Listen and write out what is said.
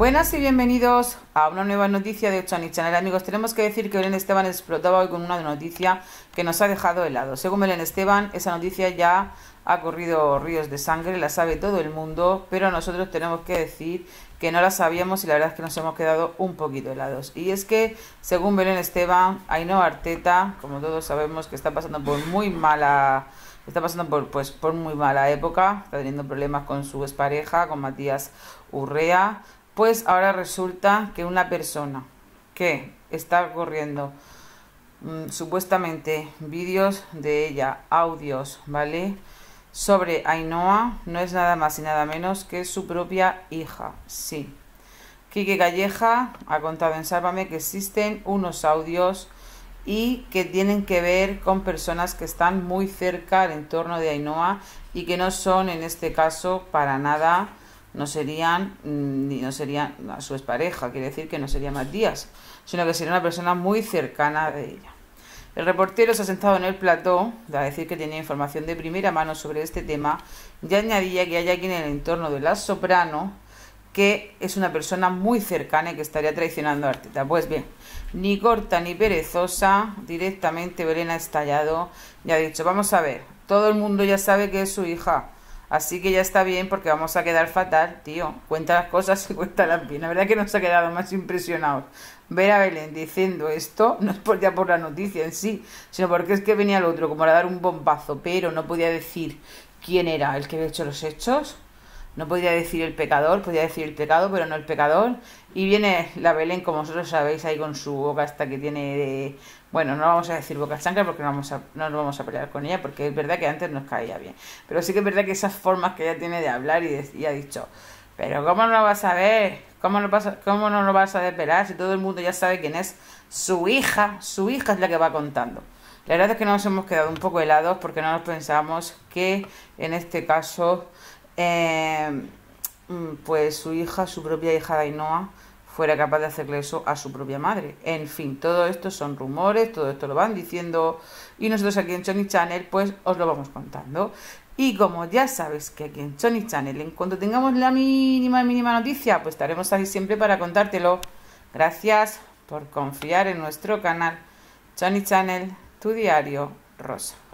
Buenas y bienvenidos a una nueva noticia de Ochoa Channel. Amigos, tenemos que decir que Belén Esteban explotaba hoy con una noticia que nos ha dejado helados. Según Belén Esteban, esa noticia ya ha corrido ríos de sangre, la sabe todo el mundo, pero nosotros tenemos que decir que no la sabíamos y la verdad es que nos hemos quedado un poquito helados. Y es que, según Belén Esteban, Ainhoa Arteta, como todos sabemos, que está pasando por muy mala está pasando por, pues, por muy mala época, está teniendo problemas con su expareja, con Matías Urrea, pues ahora resulta que una persona que está corriendo mm, supuestamente vídeos de ella, audios, ¿vale? Sobre Ainhoa no es nada más y nada menos que su propia hija, sí. Quique Calleja ha contado en Sálvame que existen unos audios y que tienen que ver con personas que están muy cerca al entorno de Ainhoa y que no son en este caso para nada no serían, mm, ni no a su expareja, quiere decir que no sería Matías, sino que sería una persona muy cercana de ella. El reportero se ha sentado en el plató, a decir que tenía información de primera mano sobre este tema, y añadía que hay alguien en el entorno de la soprano que es una persona muy cercana y que estaría traicionando a Arteta. Pues bien, ni corta ni perezosa, directamente Belén ha estallado y ha dicho, vamos a ver, todo el mundo ya sabe que es su hija Así que ya está bien porque vamos a quedar fatal, tío. Cuenta las cosas y cuenta las bien. La verdad es que nos ha quedado más impresionados ver a Belén diciendo esto, no es por por la noticia en sí, sino porque es que venía el otro como a dar un bombazo, pero no podía decir quién era el que había hecho los hechos. No podía decir el pecador, podía decir el pecado, pero no el pecador. Y viene la Belén, como vosotros sabéis, ahí con su boca hasta que tiene de... Bueno, no vamos a decir boca chancra porque no, vamos a, no nos vamos a pelear con ella, porque es verdad que antes nos caía bien. Pero sí que es verdad que esas formas que ella tiene de hablar y, ha dicho, pero ¿cómo no lo vas a ver? ¿Cómo no, ¿Cómo no lo vas a desvelar si todo el mundo ya sabe quién es? Su hija, su hija es la que va contando. La verdad es que nos hemos quedado un poco helados porque no nos pensamos que en este caso eh, mm, pues su hija, su propia hija Ainoa, fuera capaz de hacerle eso a su propia madre. En fin, todo esto son rumores, todo esto lo van diciendo y nosotros aquí en Johnny Channel pues os lo vamos contando. Y como ya sabes que aquí en Johnny Channel en cuanto tengamos la mínima, mínima noticia, pues estaremos ahí siempre para contártelo. Gracias por confiar en nuestro canal Johnny Channel, tu diario rosa.